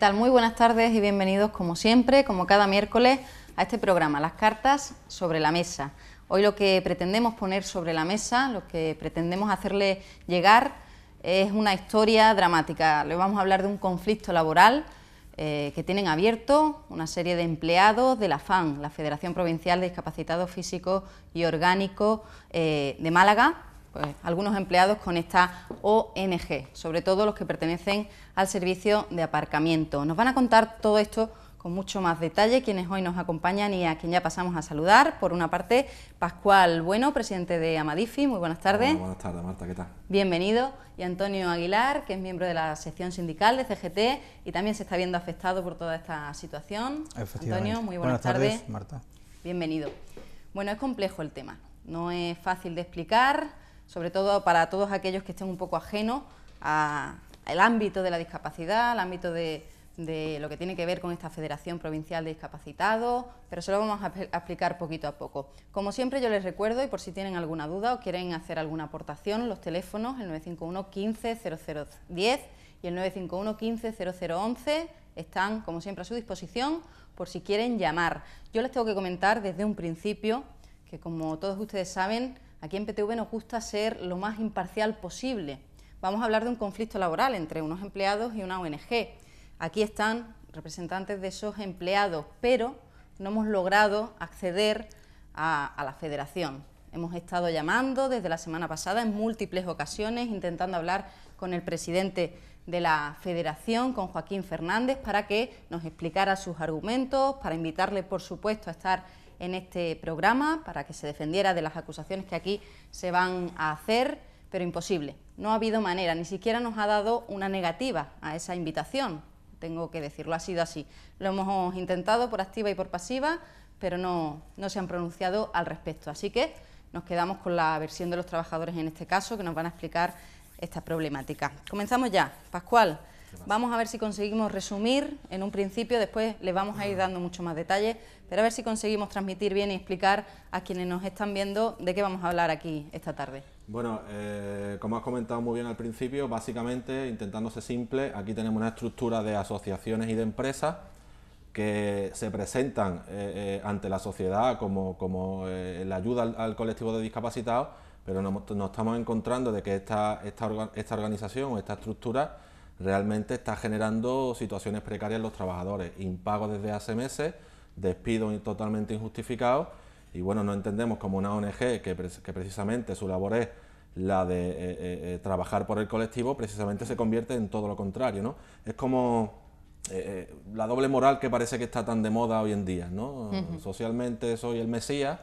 tal? Muy buenas tardes y bienvenidos como siempre, como cada miércoles, a este programa, Las Cartas sobre la Mesa. Hoy lo que pretendemos poner sobre la mesa, lo que pretendemos hacerle llegar, es una historia dramática. Le vamos a hablar de un conflicto laboral eh, que tienen abierto una serie de empleados de la FAN, la Federación Provincial de Discapacitados Físicos y Orgánicos eh, de Málaga, pues, algunos empleados con esta ONG, sobre todo los que pertenecen al servicio de aparcamiento. Nos van a contar todo esto con mucho más detalle quienes hoy nos acompañan y a quien ya pasamos a saludar. Por una parte, Pascual Bueno, presidente de Amadifi, muy buenas tardes. buenas tardes, Marta, ¿qué tal? Bienvenido. Y Antonio Aguilar, que es miembro de la sección sindical de CGT y también se está viendo afectado por toda esta situación. Antonio, muy buenas, buenas tardes. Marta. Bienvenido. Bueno, es complejo el tema, no es fácil de explicar, sobre todo para todos aquellos que estén un poco ajenos al ámbito de la discapacidad, al ámbito de, lo que tiene que ver con esta Federación Provincial de Discapacitados, pero se lo vamos a explicar poquito a poco. Como siempre yo les recuerdo, y por si tienen alguna duda o quieren hacer alguna aportación, los teléfonos, el 951 15 0010 y el 951 15 0011 están, como siempre, a su disposición por si quieren llamar. Yo les tengo que comentar desde un principio que, como todos ustedes saben, Aquí en PTV nos gusta ser lo más imparcial posible. Vamos a hablar de un conflicto laboral entre unos empleados y una ONG. Aquí están representantes de esos empleados, pero no hemos logrado acceder a, a la federación. Hemos estado llamando desde la semana pasada en múltiples ocasiones, intentando hablar con el presidente de la Federación, con Joaquín Fernández, para que nos explicara sus argumentos, para invitarle, por supuesto, a estar en este programa para que se defendiera de las acusaciones que aquí se van a hacer, pero imposible. No ha habido manera, ni siquiera nos ha dado una negativa a esa invitación, tengo que decirlo, ha sido así. Lo hemos intentado por activa y por pasiva, pero no, no se han pronunciado al respecto. Así que nos quedamos con la versión de los trabajadores en este caso, que nos van a explicar esta problemática. Comenzamos ya. Pascual. Vamos a ver si conseguimos resumir en un principio, después les vamos a ir dando mucho más detalles, pero a ver si conseguimos transmitir bien y explicar a quienes nos están viendo de qué vamos a hablar aquí esta tarde. Bueno, eh, como has comentado muy bien al principio, básicamente, intentándose simple, aquí tenemos una estructura de asociaciones y de empresas que se presentan eh, eh, ante la sociedad como, la ayuda al, colectivo de discapacitados, pero nos, estamos encontrando de que esta, esta organización o esta estructura realmente está generando situaciones precarias en los trabajadores, impago desde hace meses, despido totalmente injustificados y bueno, no entendemos como una ONG que, precisamente su labor es la de eh, eh, eh, trabajar por el colectivo, precisamente se convierte en todo lo contrario, ¿no? Es como la doble moral que parece que está tan de moda hoy en día, Socialmente soy el mesías,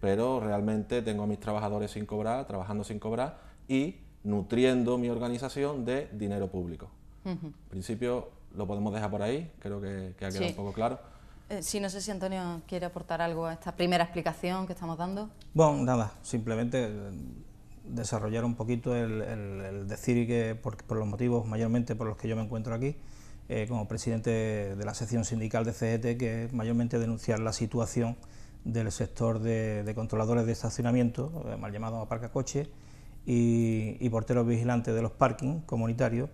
pero realmente tengo a mis trabajadores sin cobrar, trabajando sin cobrar y nutriendo mi organización de dinero público. En principio lo podemos dejar por ahí, creo que, que ha quedado un poco claro. Eh, sí, no sé si Antonio quiere aportar algo a esta primera explicación que estamos dando. Bueno, nada, simplemente eh, desarrollar un poquito el, decir que por, los motivos mayormente por los que yo me encuentro aquí, eh, como presidente de la sección sindical de CGT, e que es mayormente denunciar la situación del sector de, controladores de estacionamiento, eh, mal llamado aparcacoche, y, y porteros vigilantes de los parkings comunitarios,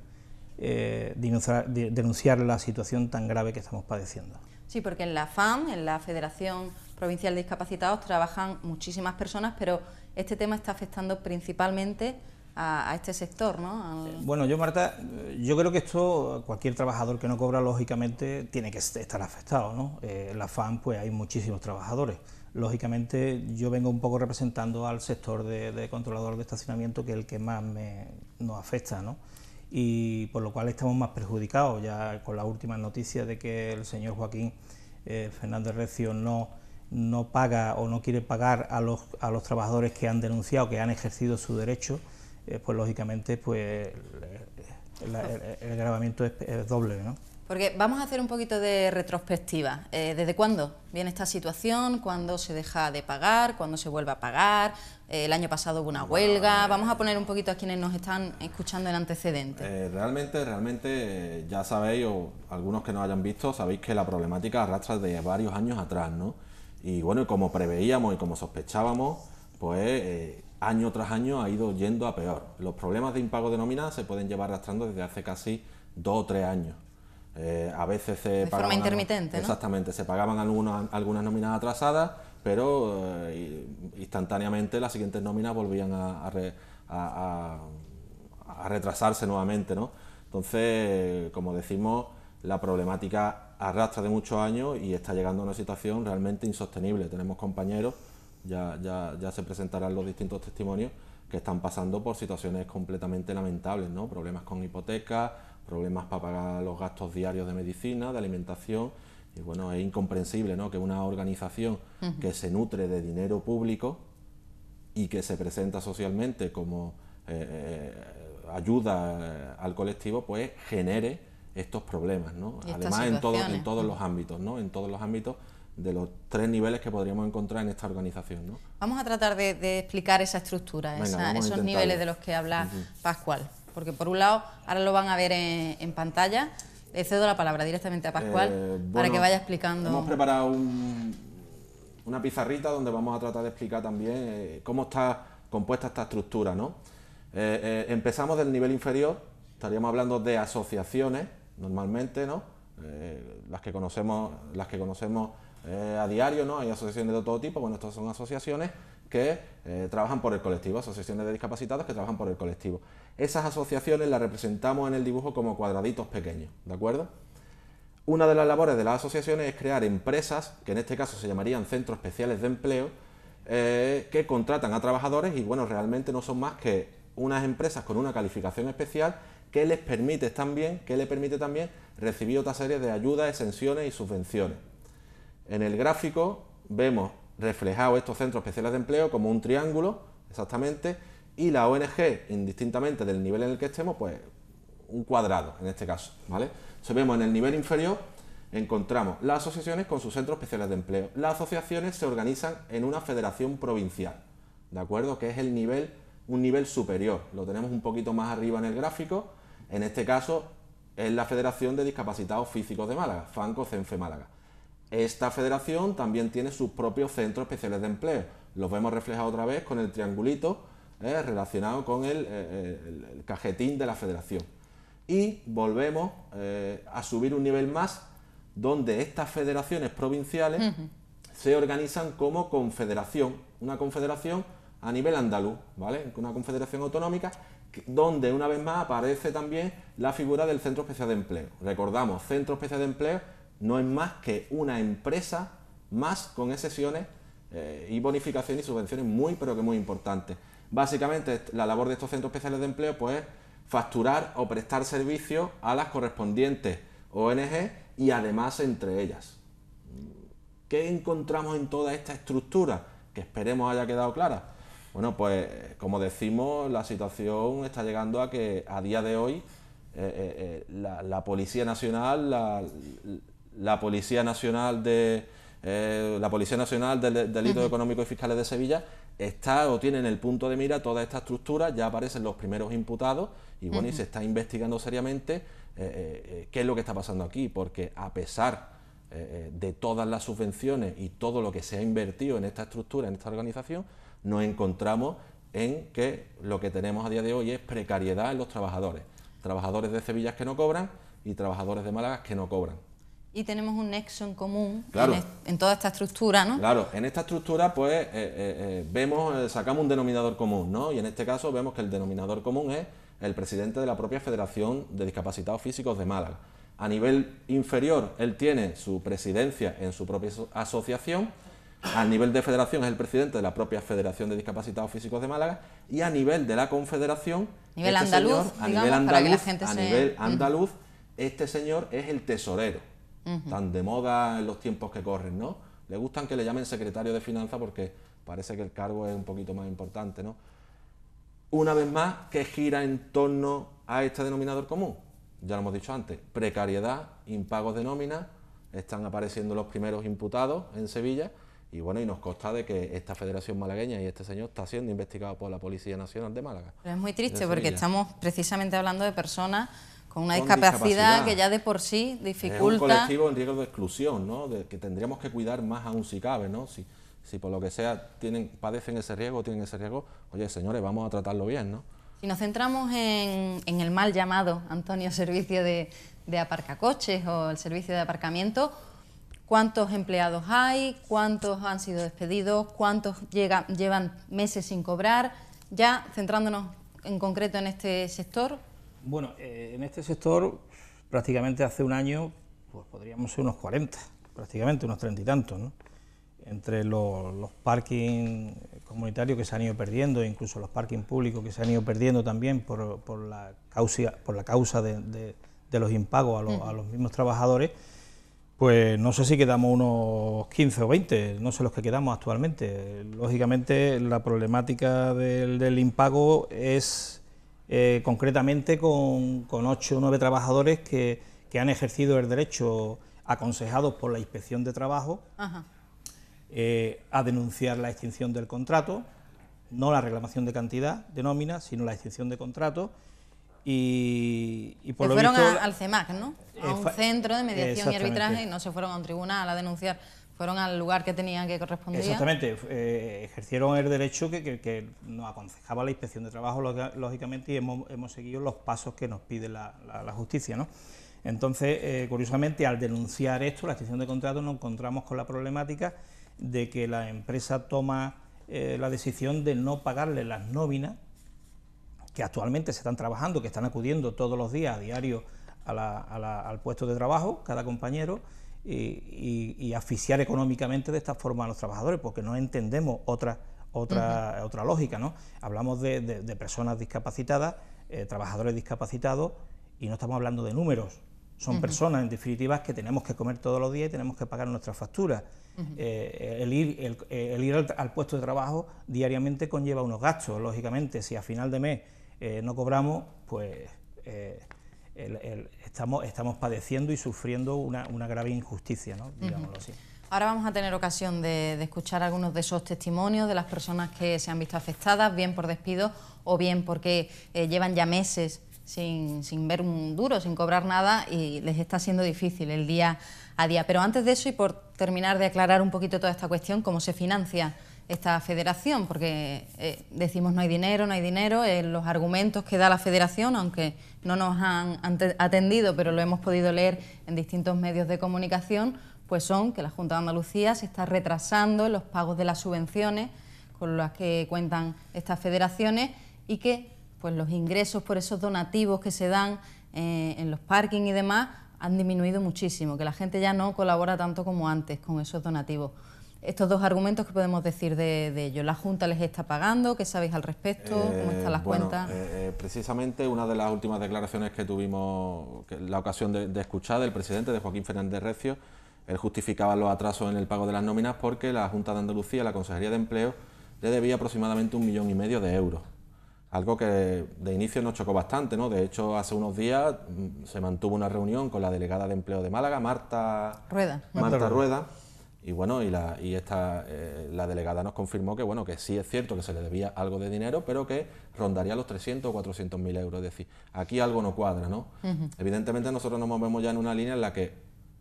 eh, denunciar, la situación tan grave que estamos padeciendo. Sí, porque en la FAM, en la Federación Provincial de Discapacitados, trabajan muchísimas personas, pero este tema está afectando principalmente a, este sector, ¿no? Eh, bueno, yo Marta, yo creo que esto cualquier trabajador que no cobra lógicamente tiene que estar afectado, ¿no? Eh, en la FAM pues hay muchísimos trabajadores. Lógicamente yo vengo un poco representando al sector de, de controlador de estacionamiento que es el que más me, nos afecta, ¿no? y por lo cual estamos más perjudicados, ya con la última noticia de que el señor Joaquín eh, Fernández Recio no, paga o no quiere pagar a los, trabajadores que han denunciado, que han ejercido su derecho, eh, pues lógicamente pues, el, agravamiento es, es doble. ¿no? Porque vamos a hacer un poquito de retrospectiva. Eh, ¿Desde cuándo viene esta situación? ¿Cuándo se deja de pagar? ¿Cuándo se vuelve a pagar? Eh, el año pasado hubo una huelga. Vamos a poner un poquito a quienes nos están escuchando el antecedente. Eh, realmente, realmente, ya sabéis, o algunos que nos hayan visto, sabéis que la problemática arrastra de varios años atrás, ¿no? Y bueno, como preveíamos y como sospechábamos, pues año tras año ha ido yendo a peor. Los problemas de impago de nómina se pueden llevar arrastrando desde hace casi dos o tres años. Eh, a veces se Exactamente, se pagaban algunas, algunas nóminas atrasadas, pero eh, instantáneamente las siguientes nóminas volvían a, retrasarse nuevamente. Entonces, como decimos, la problemática arrastra de muchos años y está llegando a una situación realmente insostenible. Tenemos compañeros, ya, ya se presentarán los distintos testimonios, que están pasando por situaciones completamente lamentables, ¿no? problemas con hipotecas problemas para pagar los gastos diarios de medicina, de alimentación. Y bueno, es incomprensible ¿no? que una organización que se nutre de dinero público y que se presenta socialmente como eh, eh, ayuda eh, al colectivo, pues genere estos problemas. ¿no? Además, en, todo, en todos los ámbitos, ¿no? en todos los ámbitos de los tres niveles que podríamos encontrar en esta organización. ¿no? Vamos a tratar de, explicar esa estructura, esos niveles de los que habla Pascual. Porque por un lado, ahora lo van a ver en, pantalla. cedo la palabra directamente a Pascual eh, para que vaya explicando. Hemos preparado una pizarrita donde vamos a tratar de explicar también eh, cómo está compuesta esta estructura. ¿no? Eh, empezamos del nivel inferior, estaríamos hablando de asociaciones normalmente, las que conocemos, las que conocemos a diario, ¿no? hay asociaciones de todo tipo, bueno, estas son asociaciones que eh, trabajan por el colectivo, asociaciones de discapacitados que trabajan por el colectivo. Esas asociaciones las representamos en el dibujo como cuadraditos pequeños, ¿de acuerdo? Una de las labores de las asociaciones es crear empresas, que en este caso se llamarían centros especiales de empleo, eh, que contratan a trabajadores y bueno, realmente no son más que unas empresas con una calificación especial que les permite también, que permite también recibir otra serie de ayudas, exenciones y subvenciones. En el gráfico vemos reflejado estos centros especiales de empleo como un triángulo, exactamente, y la ONG, indistintamente del nivel en el que estemos, pues un cuadrado en este caso, ¿vale? vemos en el nivel inferior encontramos las asociaciones con sus centros especiales de empleo. Las asociaciones se organizan en una federación provincial, ¿de acuerdo? Que es el nivel, un nivel superior. Lo tenemos un poquito más arriba en el gráfico. En este caso es la Federación de Discapacitados Físicos de Málaga, FANCO-CENFE Málaga. Esta federación también tiene sus propios centros especiales de empleo. Los vemos reflejados otra vez con el triangulito eh, relacionado con eh, eh, el, cajetín de la federación. Y volvemos a subir un nivel más donde estas federaciones provinciales se organizan como confederación, una confederación a nivel andaluz, ¿vale? Una confederación autonómica donde una vez más aparece también la figura del Centro Especial de Empleo. Recordamos, Centro Especial de Empleo no es más que una empresa más con excepciones eh, y bonificaciones y subvenciones muy pero que muy importantes. Básicamente la labor de estos centros especiales de empleo pues es facturar o prestar servicios a las correspondientes ONG y además entre ellas. ¿Qué encontramos en toda esta estructura? Que esperemos haya quedado clara. Bueno, pues como decimos, la situación está llegando a que a día de hoy eh, eh, la, la, Policía Nacional, la, la Policía Nacional de eh, la Policía Nacional del Delito Económico y Fiscales de Sevilla está o tiene en el punto de mira toda esta estructura, ya aparecen los primeros imputados y bueno, y se está investigando seriamente eh, eh, qué es lo que está pasando aquí, porque a pesar de todas las subvenciones y todo lo que se ha invertido en esta estructura, en esta organización, nos encontramos en que lo que tenemos a día de hoy es precariedad en los trabajadores. Trabajadores de Sevilla que no cobran y trabajadores de Málaga que no cobran y tenemos un nexo en común en, toda esta estructura, ¿no? Claro, en esta estructura pues eh, eh, eh, vemos, sacamos un denominador común, ¿no? Y en este caso vemos que el denominador común es el presidente de la propia Federación de Discapacitados Físicos de Málaga. A nivel inferior, él tiene su presidencia en su propia asociación. A nivel de federación es el presidente de la propia Federación de Discapacitados Físicos de Málaga y a nivel de la confederación, a nivel andaluz, a nivel andaluz, este señor es el tesorero tan de moda en los tiempos que corren, ¿no? Le gustan que le llamen secretario de finanzas porque parece que el cargo es un poquito más importante, ¿no? Una vez más, que gira en torno a este denominador común. Ya lo hemos dicho antes, precariedad, impagos de nómina, están apareciendo los primeros imputados en Sevilla y bueno, y nos consta de que esta Federación Malagueña y este señor está siendo investigado por la Policía Nacional de Málaga. es muy triste porque estamos precisamente hablando de personas con una discapacidad, que ya de por sí dificulta. Es un colectivo en riesgo de exclusión, ¿no? De que tendríamos que cuidar más aún si cabe, ¿no? Si, si por lo que sea tienen, padecen ese riesgo, tienen ese riesgo, oye, señores, vamos a tratarlo bien, ¿no? Si nos centramos en, el mal llamado, Antonio, servicio de, aparcacoches o el servicio de aparcamiento, ¿cuántos empleados hay? ¿Cuántos han sido despedidos? ¿Cuántos llevan meses sin cobrar? Ya centrándonos en concreto en este sector, bueno, eh, en este sector prácticamente hace un año, pues podríamos ser unos 40, prácticamente unos 30 y tantos, entre los, parking comunitarios que se han ido perdiendo, incluso los parking públicos que se han ido perdiendo también por, la, causa, por la causa de, los impagos a los, mismos trabajadores, pues no sé si quedamos unos 15 o 20, no sé los que quedamos actualmente. Lógicamente la problemática del impago es eh, concretamente con, ocho o nueve trabajadores que, han ejercido el derecho aconsejados por la inspección de trabajo eh, a denunciar la extinción del contrato, no la reclamación de cantidad de nómina, sino la extinción de contrato. Y, por lo fueron al CEMAC, ¿no? A eh, un centro de mediación y arbitraje, y no se fueron a un tribunal a denunciar fueron al lugar que tenían que corresponder... Exactamente, eh, ejercieron el derecho que, nos aconsejaba la Inspección de Trabajo, lógicamente, y hemos, seguido los pasos que nos pide la, justicia. ¿no? Entonces, eh, curiosamente, al denunciar esto, la extensión de contrato, nos encontramos con la problemática de que la empresa toma eh, la decisión de no pagarle las nóminas que actualmente se están trabajando, que están acudiendo todos los días a diario al puesto de trabajo, cada compañero, y, asfixiar económicamente de esta forma a los trabajadores, porque no entendemos otra, otra, otra lógica. ¿no? Hablamos de, personas discapacitadas, eh, trabajadores discapacitados, y no estamos hablando de números. Son personas, en definitiva, que tenemos que comer todos los días y tenemos que pagar nuestras facturas. Eh, el ir, el, ir al, puesto de trabajo diariamente conlleva unos gastos, lógicamente. Si a final de mes eh, no cobramos, pues estamos, padeciendo y sufriendo una, grave injusticia, ¿no? digámoslo así. Ahora vamos a tener ocasión de, escuchar algunos de esos testimonios de las personas que se han visto afectadas, bien por despido o bien porque eh, llevan ya meses sin ver un duro, sin cobrar nada y les está siendo difícil el día a día. Pero antes de eso y por terminar de aclarar un poquito toda esta cuestión, ¿cómo se financia? esta federación, porque eh, decimos no hay dinero, no hay dinero, los argumentos que da la federación, aunque no nos han atendido, pero lo hemos podido leer en distintos medios de comunicación, pues son que la Junta de Andalucía se está retrasando en los pagos de las subvenciones con las que cuentan estas federaciones y que pues los ingresos por esos donativos que se dan eh, en los parkings y demás han disminuido muchísimo, que la gente ya no colabora tanto como antes con esos donativos estos dos argumentos que podemos decir de, ellos? ello. ¿La Junta les está pagando? ¿Qué sabéis al respecto? Eh, ¿Cómo están las cuentas? Eh, eh, precisamente una de las últimas declaraciones que tuvimos la ocasión de, escuchar del presidente, de Joaquín Fernández Recio, él justificaba los atrasos en el pago de las nóminas porque la Junta de Andalucía, la Consejería de Empleo, le debía aproximadamente un millón y medio de euros. Algo que de inicio nos chocó bastante, ¿no? De hecho, hace unos días mm, se mantuvo una reunión con la delegada de empleo de Málaga, Marta Marta Rueda y bueno, y, la, y eh, la delegada nos confirmó que bueno, que sí es cierto que se le debía algo de dinero, pero que rondaría los 300 o 400 mil euros. Es decir, aquí algo no cuadra, ¿no? Evidentemente nosotros nos movemos ya en una línea en la que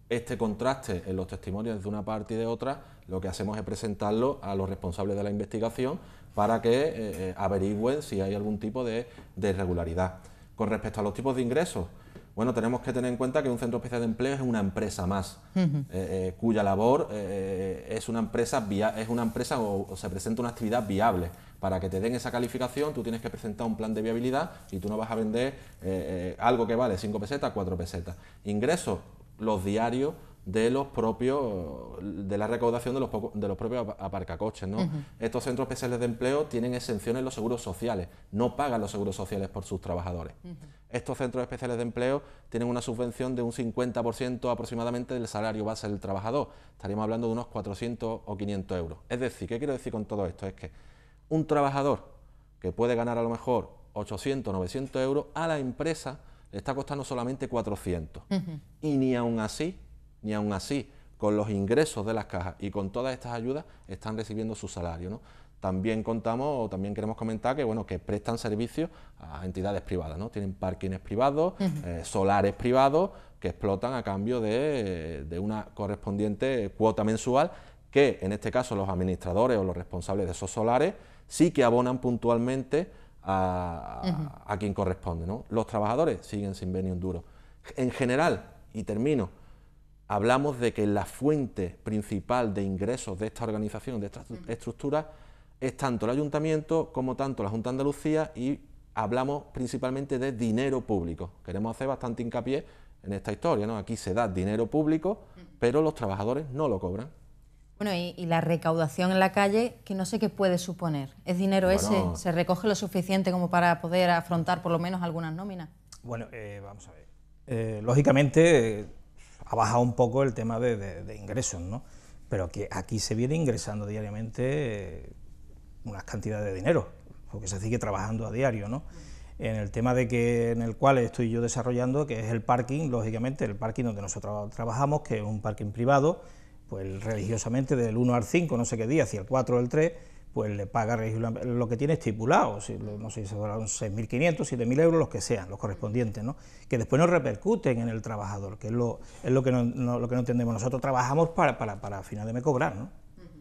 este contraste en los testimonios de una parte y de otra, lo que hacemos es presentarlo a los responsables de la investigación para que eh, eh, averigüen si hay algún tipo de irregularidad. Con respecto a los tipos de ingresos, bueno, tenemos que tener en cuenta que un centro especial de empleo es una empresa más, eh, eh, cuya labor eh, es una empresa, es una empresa o, se presenta una actividad viable. Para que te den esa calificación, tú tienes que presentar un plan de viabilidad y tú no vas a vender algo que vale 5 pesetas, 4 pesetas. Ingresos, los diarios de los propios de la recaudación de los, de los propios aparcacoches. ¿no? Estos centros especiales de empleo tienen exenciones en los seguros sociales, no pagan los seguros sociales por sus trabajadores. Estos centros especiales de empleo tienen una subvención de un 50% aproximadamente del salario base del trabajador. Estaríamos hablando de unos 400 o 500 euros. Es decir, ¿qué quiero decir con todo esto? Es que un trabajador que puede ganar a lo mejor 800, 900 euros, a la empresa le está costando solamente 400. Y ni aún así ni aun así con los ingresos de las cajas y con todas estas ayudas están recibiendo su salario. También contamos o también queremos comentar que bueno que prestan servicios a entidades privadas, ¿no? Tienen parkings privados, eh, solares privados que explotan a cambio de, una correspondiente cuota mensual que en este caso los administradores o los responsables de esos solares sí que abonan puntualmente a, quien corresponde. ¿no? Los trabajadores siguen sin venir un duro. En general, y termino, hablamos de que la fuente principal de ingresos de esta organización, de esta estructura, es tanto el ayuntamiento como tanto la Junta de Andalucía y hablamos principalmente de dinero público. Queremos hacer bastante hincapié en esta historia, ¿no? Aquí se da dinero público, pero los trabajadores no lo cobran. Bueno, y, la recaudación en la calle, que no sé qué puede suponer. ¿Es dinero ese? ¿Se recoge lo suficiente como para poder afrontar por lo menos algunas nóminas? Bueno, eh, vamos a ver. Eh, lógicamente, ha bajado un poco el tema de, ingresos, ¿no? pero que aquí se viene ingresando diariamente eh, unas cantidades de dinero, porque se sigue trabajando a diario, ¿no? En el tema de que en el cual estoy yo desarrollando, que es el parking, lógicamente, el parking donde nosotros trabajamos, que es un parking privado, pues religiosamente del 1 al 5, no sé qué día, hacia el 4 o el 3, pues le paga lo que tiene estipulado, si, no sé si quinientos 6.500, 7.000 euros, los que sean, los correspondientes, ¿no? que después no repercuten en el trabajador, que es lo, es lo, que, no, lo que no entendemos. Nosotros trabajamos para, para, para al final de me cobrar, ¿no?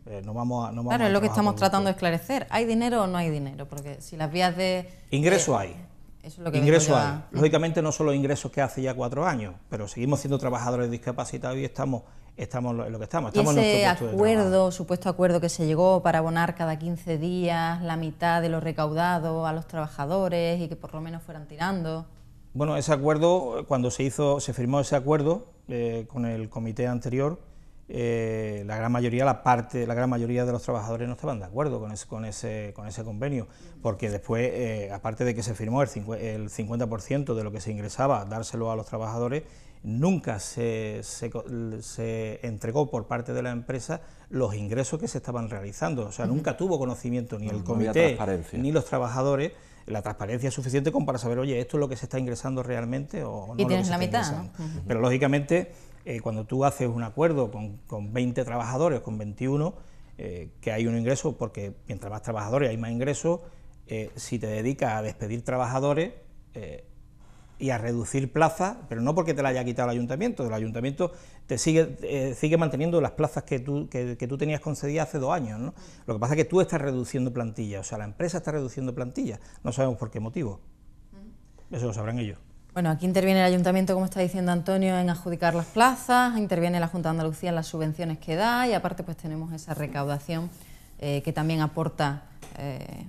Eh, no vamos a, no claro, es lo que estamos tratando de esclarecer. ¿Hay dinero o no hay dinero? Porque si las vías de... Ingreso hay. Eh, es lo que ingreso hay. Lógicamente no son los ingresos que hace ya cuatro años, pero seguimos siendo trabajadores discapacitados y estamos estamos en lo que estamos. estamos ese acuerdo, supuesto acuerdo que se llegó para abonar cada 15 días la mitad de lo recaudado a los trabajadores y que por lo menos fueran tirando? Bueno, ese acuerdo, cuando se hizo, se firmó ese acuerdo eh, con el comité anterior, eh, la gran mayoría, la parte, la gran mayoría de los trabajadores no estaban de acuerdo con ese, con ese, con ese convenio, porque después, eh, aparte de que se firmó el, el 50% de lo que se ingresaba, dárselo a los trabajadores, nunca se, se, entregó por parte de la empresa los ingresos que se estaban realizando. O sea, nunca tuvo conocimiento ni el comité ni los trabajadores. La transparencia es suficiente como para saber, oye, esto es lo que se está ingresando realmente o no. Y tienes la mitad. Pero lógicamente, eh, cuando tú haces un acuerdo con, 20 trabajadores, con 21, eh, que hay un ingreso, porque mientras más trabajadores hay más ingresos, eh, si te dedicas a despedir trabajadores, y a reducir plazas, pero no porque te la haya quitado el ayuntamiento, el ayuntamiento te sigue, eh, sigue manteniendo las plazas que tú, que, tú tenías concedidas hace dos años. ¿no? Lo que pasa es que tú estás reduciendo plantilla, o sea, la empresa está reduciendo plantilla, no sabemos por qué motivo. Mm. Eso lo sabrán ellos. Bueno, aquí interviene el ayuntamiento, como está diciendo Antonio, en adjudicar las plazas, interviene la Junta de Andalucía en las subvenciones que da y aparte pues tenemos esa recaudación eh, que también aporta eh,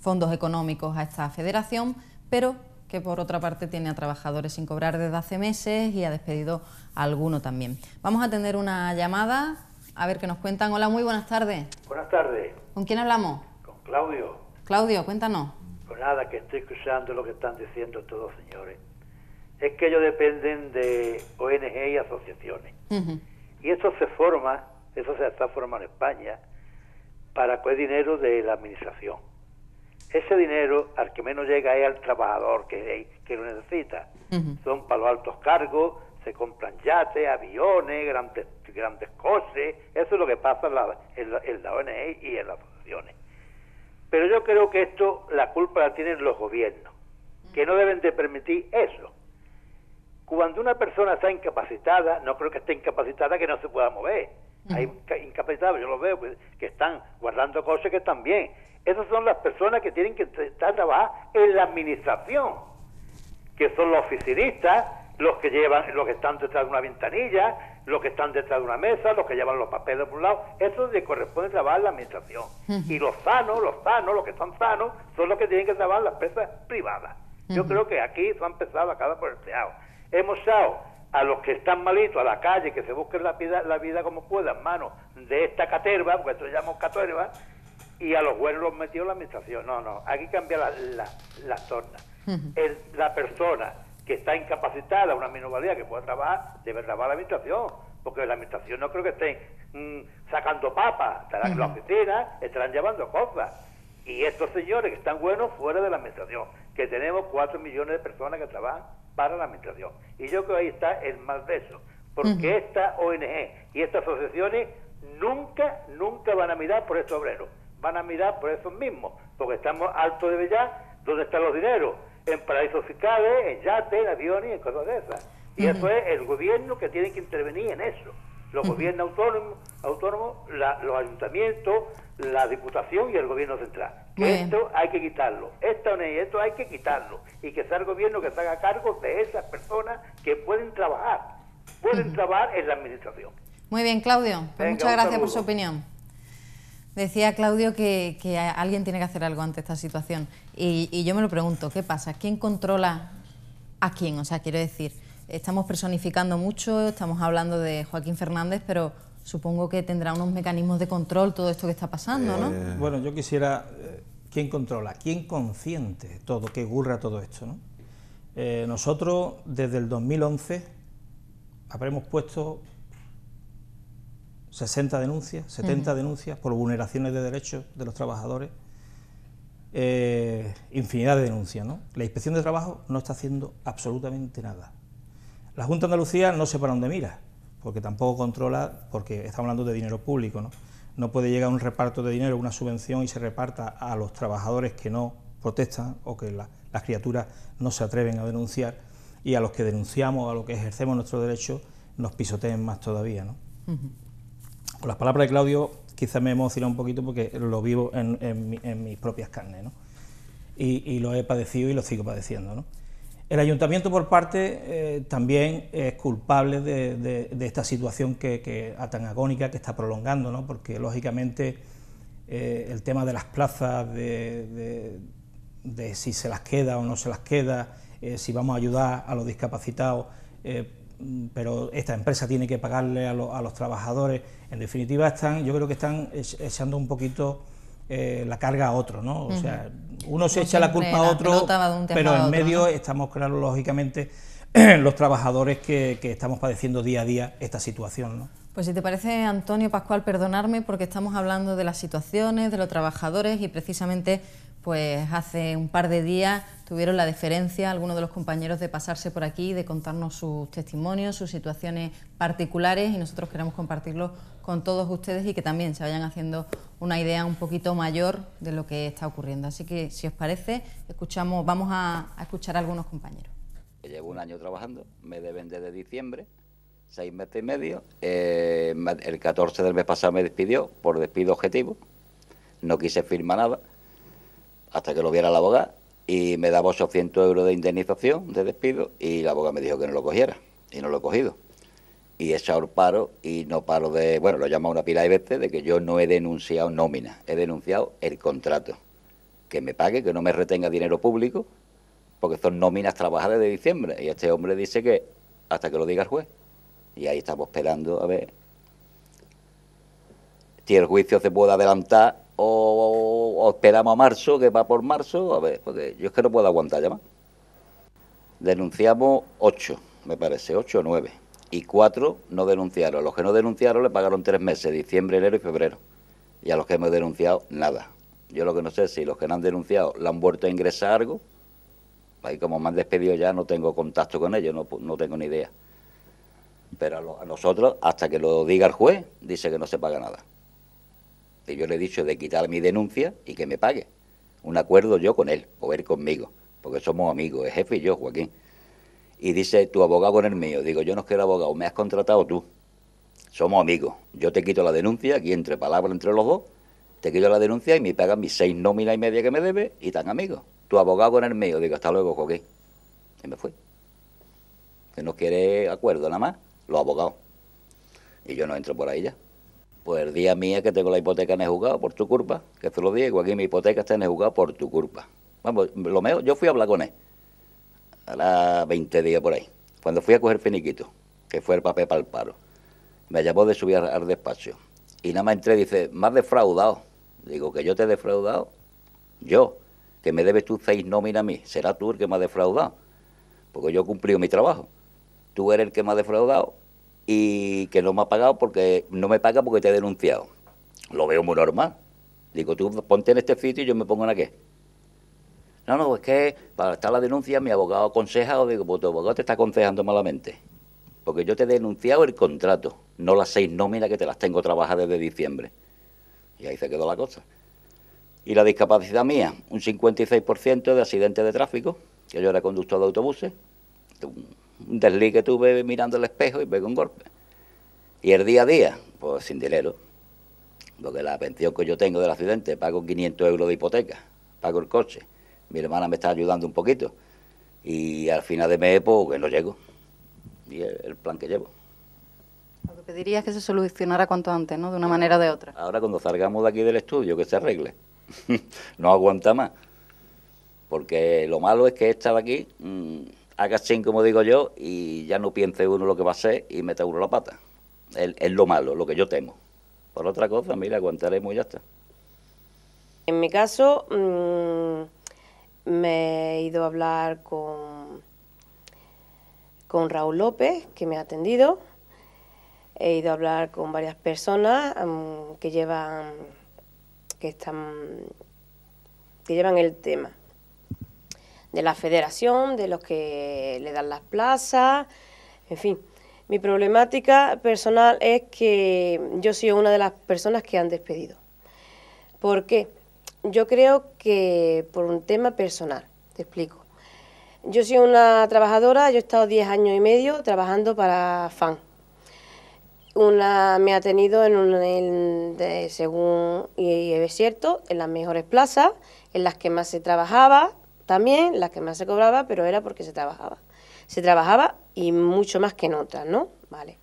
fondos económicos a esta federación, pero que por otra parte tiene a trabajadores sin cobrar desde hace meses y ha despedido a alguno también. Vamos a tener una llamada, a ver qué nos cuentan. Hola, muy buenas tardes. Buenas tardes. ¿Con quién hablamos? Con Claudio. Claudio, cuéntanos. Pues nada, que estoy escuchando lo que están diciendo todos señores. Es que ellos dependen de ONG y asociaciones. Y eso se forma, eso se está formando en España, para coger dinero de la administración ese dinero al que menos llega es al trabajador que, que lo necesita. Son para los altos cargos, se compran yates, aviones, grandes, grandes coches. Eso es lo que pasa en la, en e y en las fundaciones. Pero yo creo que esto la culpa la tienen los gobiernos, que no deben de permitir eso. Cuando una persona está incapacitada, no creo que esté incapacitada que no se pueda mover hay incapacitados, yo los veo, pues, que están guardando cosas que están bien. Esas son las personas que tienen que estar trabajar en la administración, que son los oficinistas, los que llevan, los que están detrás de una ventanilla, los que están detrás de una mesa, los que llevan los papeles por un lado, eso le corresponde trabajar en la administración. Y los sanos, los sanos, los que están sanos, son los que tienen que trabajar las empresas privadas. Yo creo que aquí se ha empezado a cada por empleado. Hemos estado a los que están malitos, a la calle, que se busquen la vida, la vida como puedan, mano, de esta caterva, porque esto se llama caterva, y a los buenos los metió la administración. No, no, aquí cambia las la, la tornas. la persona que está incapacitada, una minoría que pueda trabajar, debe trabajar la administración, porque la administración no creo que estén mm, sacando papas, estarán en la oficina, estarán llevando cosas. Y estos señores que están buenos fuera de la administración, que tenemos cuatro millones de personas que trabajan para la administración. Y yo creo que ahí está el mal de eso, porque esta ONG y estas asociaciones nunca, nunca van a mirar por estos obreros, van a mirar por esos mismos, porque estamos alto de bellar, ¿dónde están los dineros? En paraísos fiscales, en yates, en aviones, en cosas de esas. Y eso es el gobierno que tiene que intervenir en eso los gobiernos autónomos, autónomos los ayuntamientos, la diputación y el gobierno central. esto hay que quitarlo, esto, esto hay que quitarlo y que sea el gobierno que se haga cargo de esas personas que pueden trabajar, pueden trabajar en la administración. Muy bien, Claudio, pues muchas gracias por su opinión. Decía Claudio que, alguien tiene que hacer algo ante esta situación y, y yo me lo pregunto, ¿qué pasa? ¿Quién controla a quién? O sea, quiero decir estamos personificando mucho, estamos hablando de Joaquín Fernández, pero supongo que tendrá unos mecanismos de control todo esto que está pasando, ¿no? Eh, bueno, yo quisiera... Eh, ¿Quién controla? ¿Quién consiente todo, que ocurra todo esto? ¿no? Eh, nosotros, desde el 2011, habremos puesto 60 denuncias, 70 denuncias por vulneraciones de derechos de los trabajadores, infinidad de denuncias. ¿no? La Inspección de Trabajo no está haciendo absolutamente nada. La Junta de Andalucía no sé para dónde mira, porque tampoco controla, porque estamos hablando de dinero público, ¿no? No puede llegar un reparto de dinero, una subvención y se reparta a los trabajadores que no protestan o que las criaturas no se atreven a denunciar y a los que denunciamos, a los que ejercemos nuestro derecho, nos pisoteen más todavía, ¿no? Con las palabras de Claudio quizás me emociona un poquito porque lo vivo en, mis propias carnes, ¿no? Y, y, lo he padecido y lo sigo padeciendo, ¿no? El ayuntamiento, por parte, eh, también es culpable de, esta situación que, que, ah, tan agónica que está prolongando, ¿no? porque lógicamente eh, el tema de las plazas, de, si se las queda o no se las queda, eh, si vamos a ayudar a los discapacitados, pero esta empresa tiene que pagarle a, a, los trabajadores, en definitiva están, yo creo que están echando un poquito eh, la carga a otro, ¿no? O sea, uno se echa la culpa a otro, pero en medio estamos, claro, lógicamente, los trabajadores que, que, estamos padeciendo día a día esta situación, ¿no? Pues si te parece, Antonio Pascual, perdonarme porque estamos hablando de las situaciones, de los trabajadores y precisamente pues hace un par de días tuvieron la deferencia algunos de los compañeros de pasarse por aquí, de contarnos sus testimonios, sus situaciones particulares y nosotros queremos compartirlo con todos ustedes y que también se vayan haciendo una idea un poquito mayor de lo que está ocurriendo. Así que si os parece, escuchamos, vamos a, escuchar a algunos compañeros. Llevo un año trabajando, me deben desde diciembre, seis meses y medio. Eh, el 14 del mes pasado me despidió por despido objetivo, no quise firmar nada hasta que lo viera la abogada y me daba 800 euros de indemnización de despido y la abogada me dijo que no lo cogiera y no lo he cogido. Y he paro y no paro de, bueno, lo llama una pila de veces de que yo no he denunciado nómina, he denunciado el contrato. Que me pague, que no me retenga dinero público, porque son nóminas trabajadas de diciembre. Y este hombre dice que hasta que lo diga el juez. Y ahí estamos esperando a ver si el juicio se puede adelantar o, esperamos a marzo, que va por marzo, a ver, yo es que no puedo aguantar ya más. Denunciamos ocho, me parece, ocho o nueve. Y cuatro no denunciaron. Los que no denunciaron le pagaron tres meses, diciembre, enero y febrero. Y a los que hemos denunciado, nada. Yo lo que no sé es si los que no han denunciado le han vuelto a ingresar algo. Ahí como me han despedido ya, no tengo contacto con ellos, no, tengo ni idea. Pero a nosotros, hasta que lo diga el juez, dice que no se paga nada que yo le he dicho de quitar mi denuncia y que me pague. Un acuerdo yo con él, o él conmigo, porque somos amigos, el jefe y yo, Joaquín. Y dice, tu abogado en el mío. Digo, yo no quiero abogado, me has contratado tú. Somos amigos. Yo te quito la denuncia, aquí entre palabras, entre los dos, te quito la denuncia y me pagan mis seis nóminas y media que me debe y tan amigos. Tu abogado en el mío. Digo, hasta luego, Joaquín. Y me fue Que no quiere acuerdo nada más, los abogados. Y yo no entro por ahí ya. Pues el día mía que tengo la hipoteca en el juzgado por tu culpa, que te lo digo, aquí mi hipoteca está en el juzgado por tu culpa. Vamos, lo mejor, yo fui a hablar con él a las 20 días por ahí, cuando fui a coger finiquito, que fue el papel para el paro. Me llamó de subir al despacho y nada más entré dice, más defraudado. Digo, que yo te he defraudado, yo, que me debes tú seis nóminas a mí, será tú el que me has defraudado, porque yo he cumplido mi trabajo. Tú eres el que me ha defraudado y que no me ha pagado porque no me paga porque te he denunciado. Lo veo muy normal. Digo, tú ponte en este sitio y yo me pongo en qué No, no, es que para estar la denuncia mi abogado aconseja, o digo, pues tu abogado te está aconsejando malamente. Porque yo te he denunciado el contrato, no las seis nóminas que te las tengo trabajadas desde diciembre. Y ahí se quedó la cosa. Y la discapacidad mía, un 56% de accidentes de tráfico, que yo era conductor de autobuses, un desliz que tuve mirando el espejo y veo un golpe. Y el día a día, pues sin dinero, porque la pensión que yo tengo del accidente, pago 500 euros de hipoteca, pago el coche, mi hermana me está ayudando un poquito, y al final de mes, pues no llego, y el, plan que llevo. Lo que pediría es que se solucionara cuanto antes, ¿no? De una manera o de otra. Ahora cuando salgamos de aquí del estudio, que se arregle. no aguanta más. Porque lo malo es que estado aquí mm, cinco como digo yo, y ya no piense uno lo que va a hacer y mete uno la pata. Es, lo malo, lo que yo temo. Por otra cosa, mira, aguantaremos y ya está. En mi caso, mm, me he ido a hablar con, con Raúl López, que me ha atendido. He ido a hablar con varias personas mm, que llevan que están que llevan el tema de la federación, de los que le dan las plazas, en fin. Mi problemática personal es que yo soy una de las personas que han despedido. ¿Por qué? Yo creo que por un tema personal, te explico. Yo soy una trabajadora, yo he estado 10 años y medio trabajando para FAN. Una, me ha tenido, en, un, según y, y es cierto, en las mejores plazas, en las que más se trabajaba, también, las que más se cobraba, pero era porque se trabajaba. Se trabajaba y mucho más que en otras, ¿no? Vale.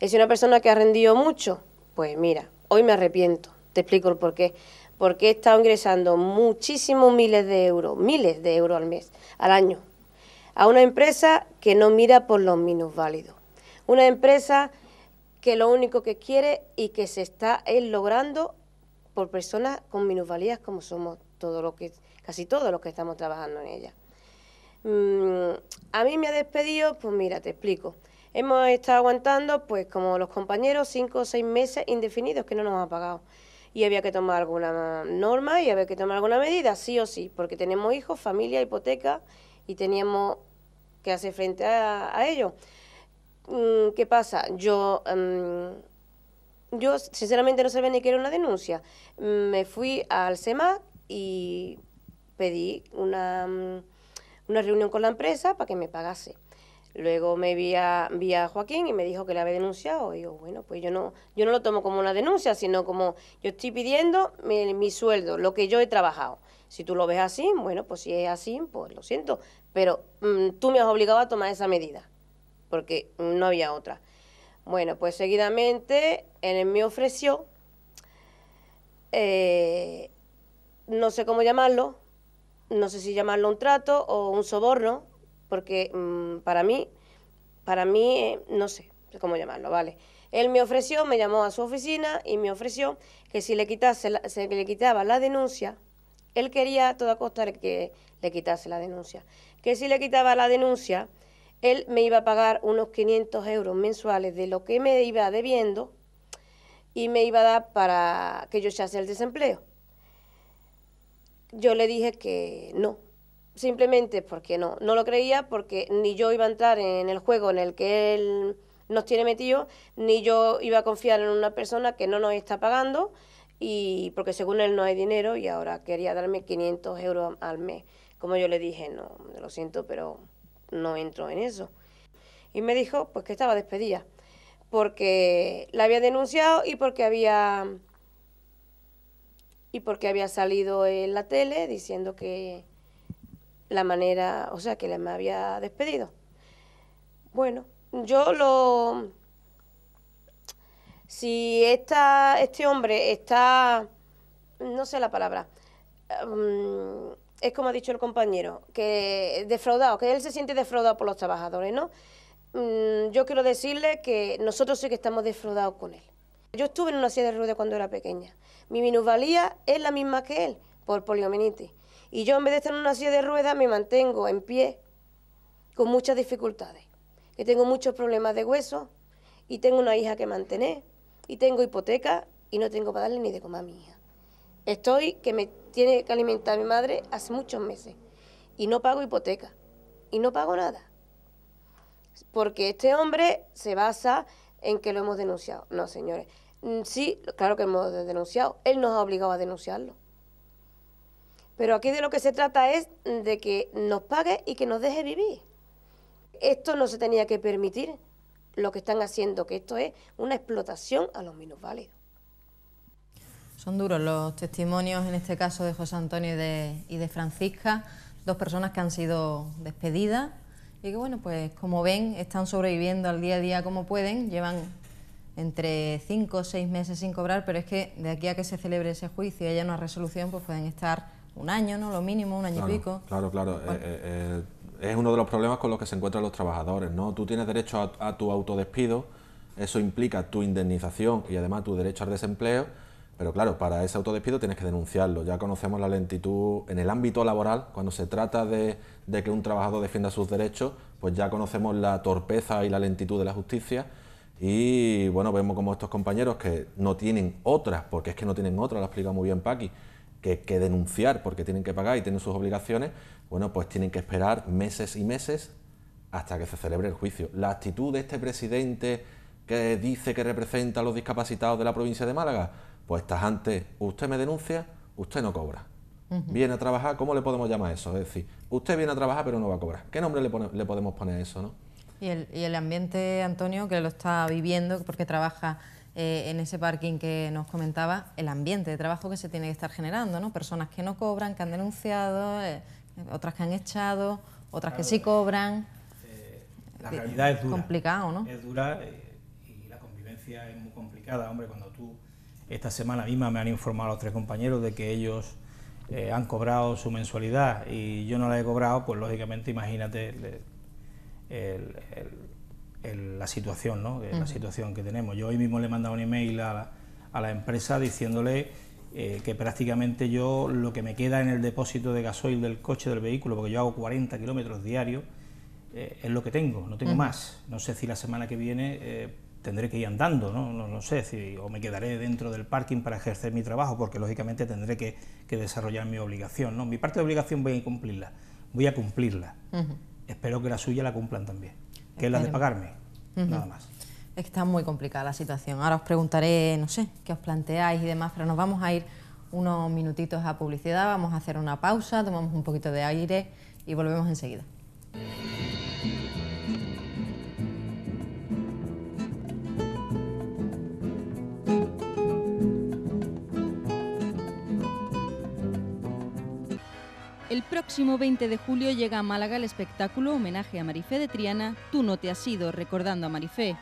Es una persona que ha rendido mucho, pues mira, hoy me arrepiento, te explico el por qué. Porque he estado ingresando muchísimos miles de euros, miles de euros al mes, al año, a una empresa que no mira por los minusválidos. Una empresa que lo único que quiere y que se está es logrando por personas con minusvalías como somos todos los que casi todos los que estamos trabajando en ella. Mm, a mí me ha despedido, pues mira, te explico. Hemos estado aguantando, pues como los compañeros, cinco o seis meses indefinidos que no nos han pagado. Y había que tomar alguna norma y había que tomar alguna medida, sí o sí, porque tenemos hijos, familia, hipoteca y teníamos que hacer frente a, ello. Mm, ¿Qué pasa? Yo, mm, yo sinceramente no sabía ni que era una denuncia. Me fui al SEMAC e y pedí mm, una, reunión con la empresa para que me pagase. Luego me vi a, Joaquín y me dijo que le había denunciado. Y yo, bueno, pues yo no, yo no lo tomo como una denuncia, sino como yo estoy pidiendo mi, sueldo, lo que yo he trabajado. Si tú lo ves así, bueno, pues si es así, pues lo siento. Pero mm, tú me has obligado a tomar esa medida, porque no había otra. Bueno, pues seguidamente él me ofreció, eh, no sé cómo llamarlo, no sé si llamarlo un trato o un soborno, porque mm, para mí, para mí, eh, no sé cómo llamarlo, ¿vale? Él me ofreció, me llamó a su oficina y me ofreció que si le, quitase se le quitaba la denuncia, él quería a toda costa que le quitase la denuncia, que si le quitaba la denuncia, él me iba a pagar unos 500 euros mensuales de lo que me iba debiendo y me iba a dar para que yo echase el desempleo yo le dije que no, simplemente porque no, no lo creía porque ni yo iba a entrar en el juego en el que él nos tiene metido, ni yo iba a confiar en una persona que no nos está pagando y porque según él no hay dinero y ahora quería darme 500 euros al mes. Como yo le dije, no, lo siento, pero no entro en eso. Y me dijo pues que estaba despedida porque la había denunciado y porque había y porque había salido en la tele diciendo que la manera, o sea, que me había despedido. Bueno, yo lo... Si esta, este hombre está, no sé la palabra, mm, es como ha dicho el compañero, que defraudado, que él se siente defraudado por los trabajadores, ¿no? Mm, yo quiero decirle que nosotros sí que estamos defraudados con él. Yo estuve en una silla de ruedas cuando era pequeña. Mi minusvalía es la misma que él, por poliomielitis. Y yo en vez de estar en una silla de ruedas me mantengo en pie con muchas dificultades. Que tengo muchos problemas de hueso y tengo una hija que mantener y tengo hipoteca y no tengo para darle ni de comer a mi hija. Estoy que me tiene que alimentar mi madre hace muchos meses y no pago hipoteca y no pago nada. Porque este hombre se basa en que lo hemos denunciado. No, señores. Mm, sí, claro que hemos denunciado. Él nos ha obligado a denunciarlo. Pero aquí de lo que se trata es de que nos pague y que nos deje vivir. Esto no se tenía que permitir lo que están haciendo, que esto es una explotación a los minusválidos. Son duros los testimonios, en este caso de José Antonio y de, y de Francisca, dos personas que han sido despedidas y que bueno, pues como ven, están sobreviviendo al día a día como pueden, llevan entre cinco o seis meses sin cobrar, pero es que de aquí a que se celebre ese juicio y haya una resolución, pues pueden estar un año, ¿no? Lo mínimo, un año y pico. Claro, claro. Eh, eh, eh, es uno de los problemas con los que se encuentran los trabajadores, ¿no? Tú tienes derecho a tu autodespido, eso implica tu indemnización y además tu derecho al desempleo, pero claro, para ese autodespido tienes que denunciarlo. Ya conocemos la lentitud en el ámbito laboral, cuando se trata de, que un trabajador defienda sus derechos, pues ya conocemos la torpeza y la lentitud de la justicia. Y bueno, vemos como estos compañeros que no tienen otras, porque es que no tienen otras, lo explica muy bien Paqui, que, que denunciar porque tienen que pagar y tienen sus obligaciones, bueno, pues tienen que esperar meses y meses hasta que se celebre el juicio. La actitud de este presidente que dice que representa a los discapacitados de la provincia de Málaga, pues antes... usted me denuncia, usted no cobra. Viene a trabajar, ¿cómo le podemos llamar eso? Es decir, usted viene a trabajar pero no va a cobrar. ¿Qué nombre le, podemos poner a eso? ¿no? Y, el, ambiente, Antonio, que lo está viviendo porque trabaja eh, en ese parking que nos comentaba, el ambiente de trabajo que se tiene que estar generando, ¿no? Personas que no cobran, que han denunciado, eh, otras que han echado, otras que sí cobran. Eh, la realidad es dura. Complicado, ¿no? Es dura y la convivencia es muy complicada, hombre, cuando tú esta semana misma me han informado los tres compañeros de que ellos eh, han cobrado su mensualidad y yo no la he cobrado, pues lógicamente imagínate la situación, ¿no? Eh, la situación que tenemos. Yo hoy mismo le he mandado un email a la, empresa diciéndole eh, que prácticamente yo lo que me queda en el depósito de gasoil del coche del vehículo, porque yo hago 40 kilómetros diarios, es lo que tengo, no tengo más. No sé si la semana que viene tendré que ir andando, ¿no? No, sé, si, o me quedaré dentro del parking para ejercer mi trabajo, porque lógicamente tendré que, desarrollar mi obligación, ¿no? Mi parte de obligación voy a cumplirla, voy a cumplirla. Espero que la suya la cumplan también, que es la de pagarme, nada más. Está muy complicada la situación. Ahora os preguntaré, no sé, qué os planteáis y demás, pero nos vamos a ir unos minutitos a publicidad, vamos a hacer una pausa, tomamos un poquito de aire y volvemos enseguida. El próximo 20 de julio llega a Málaga el espectáculo homenaje a Marifé de Triana, Tú no te has ido, recordando a Marifé.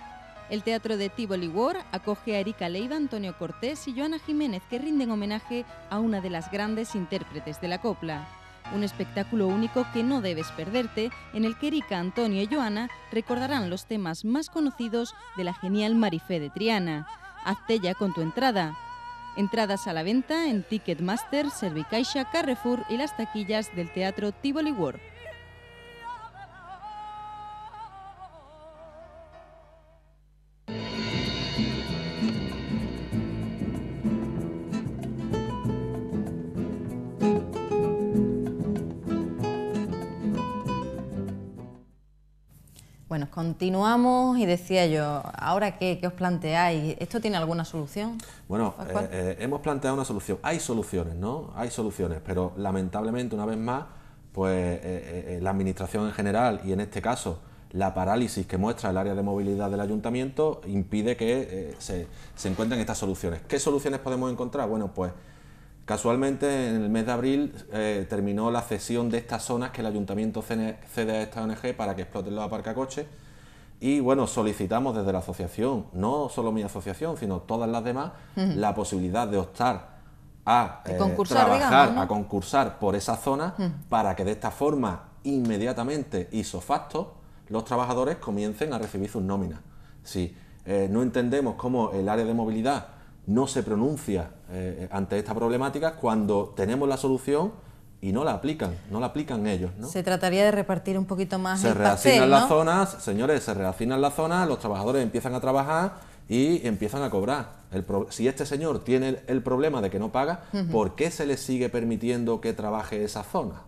El Teatro de Tivoli War acoge a Erika Leiva, Antonio Cortés y Joana Jiménez, que rinden homenaje a una de las grandes intérpretes de la copla. Un espectáculo único que no debes perderte, en el que Erika, Antonio y Joana recordarán los temas más conocidos de la genial Marifé de Triana. Hazte ya con tu entrada. Entradas a la venta en Ticketmaster, Servicaixa, Carrefour y las taquillas del Teatro Tivoli World. Bueno, continuamos y decía yo, ¿ahora qué, os planteáis? ¿Esto tiene alguna solución? Bueno, eh, eh, hemos planteado una solución. Hay soluciones, ¿no? Hay soluciones, pero lamentablemente, una vez más, pues eh, la administración en general y en este caso la parálisis que muestra el área de movilidad del ayuntamiento impide que se, se encuentren estas soluciones. ¿Qué soluciones podemos encontrar? Bueno, pues Casualmente, en el mes de abril eh, terminó la cesión de estas zonas que el ayuntamiento cede a esta ONG para que exploten los aparcacoches. Y bueno, solicitamos desde la asociación, no solo mi asociación, sino todas las demás, la posibilidad de optar a eh, concursar, trabajar, a concursar por esa zona para que de esta forma, inmediatamente y sofacto, los trabajadores comiencen a recibir sus nóminas. Si eh, no entendemos cómo el área de movilidad no se pronuncia eh, eh, ante esta problemática cuando tenemos la solución y no la aplican, no la aplican ellos. Se trataría de repartir un poquito más. Se el las zonas, señores, se reasignan las zonas, los trabajadores empiezan a trabajar y empiezan a cobrar. si este señor tiene el, problema de que no paga, ¿por qué se le sigue permitiendo que trabaje esa zona?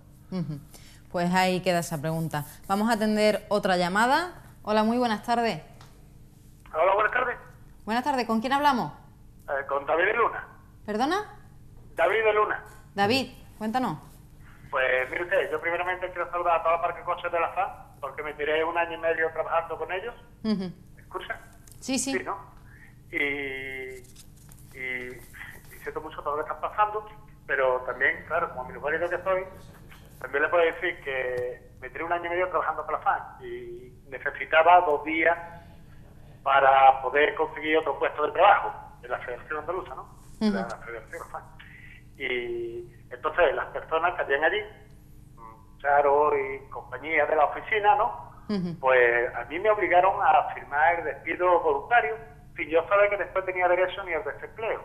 Pues ahí queda esa pregunta. Vamos a atender otra llamada. Hola, muy buenas tardes. Hola, buenas tardes. Buenas tardes, ¿con quién hablamos? Eh, con David Luna. ¿Perdona? David de Luna. David, cuéntanos. Pues mire usted, yo primeramente quiero saludar a toda el Parque Coches de la FAN, porque me tiré un año y medio trabajando con ellos. Sí, sí. sí ¿no? y, siento mucho todo lo que está pasando, pero también, claro, como mi lo que soy, también le puedo decir que me tiré un año y medio trabajando con la FAN y necesitaba dos días para poder conseguir otro puesto de trabajo de la Federación Andaluza, ¿no? La Federación Y entonces las personas que habían allí, mm, claro, y compañía de la oficina, ¿no? Pues a mí me obligaron a firmar el despido voluntario. sin yo saber que después tenía derecho ni al desempleo.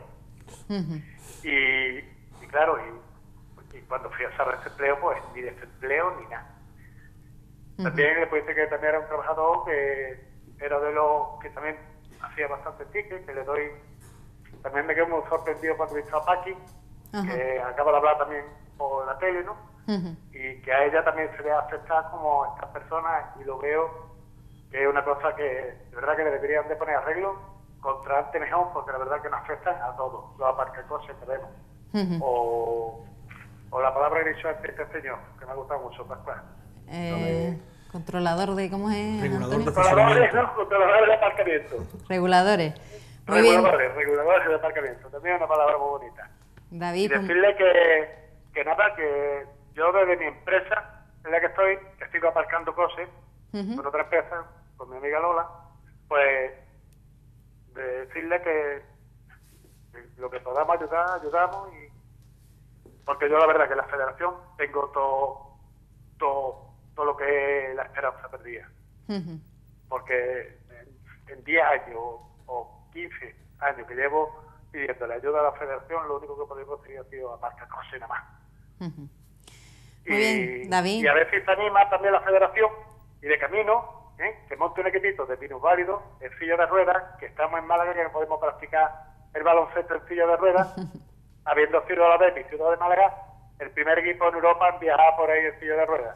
y, claro, y, cuando fui a hacer desempleo, pues ni desempleo ni nada. También le decir que también era un trabajador que era de los que también hacía bastante tickets, que le doy también me quedo muy sorprendido cuando he visto a Paqui, que acaba de hablar también por la tele, ¿no? Y que a ella también se le afecta como a estas personas y lo veo que es una cosa que de verdad que le deberían de poner arreglo contra Antenejón porque la verdad que nos afecta a todos, los aparcacoches que tenemos. o, o, la palabra que dicho este señor, que me ha gustado mucho, Pascual. Eh, controlador de cómo es. Regulador de, controladores, no, de aparcamiento. Reguladores reguladores, reguladores de aparcamiento, también es una palabra muy bonita. Y decirle que, nada, que yo desde mi empresa en la que estoy, que estoy aparcando cosas, con otra empresa, con mi amiga Lola, pues decirle que lo que podamos ayudar, ayudamos. porque yo la verdad que la federación tengo todo, todo, todo lo que la esperanza perdía. Porque en 10 años o 15 años que llevo pidiendo la ayuda a la federación, lo único que podemos hacer ha sido aparcar cosas nada más. y, a veces se anima también la federación y de camino, ¿eh? que monte un equipito de vinos válidos... en silla de ruedas, que estamos en Málaga, ...y que podemos practicar el baloncesto en silla de ruedas, habiendo sido a la vez mi ciudad de Málaga, el primer equipo en Europa en por ahí el sillo de ruedas.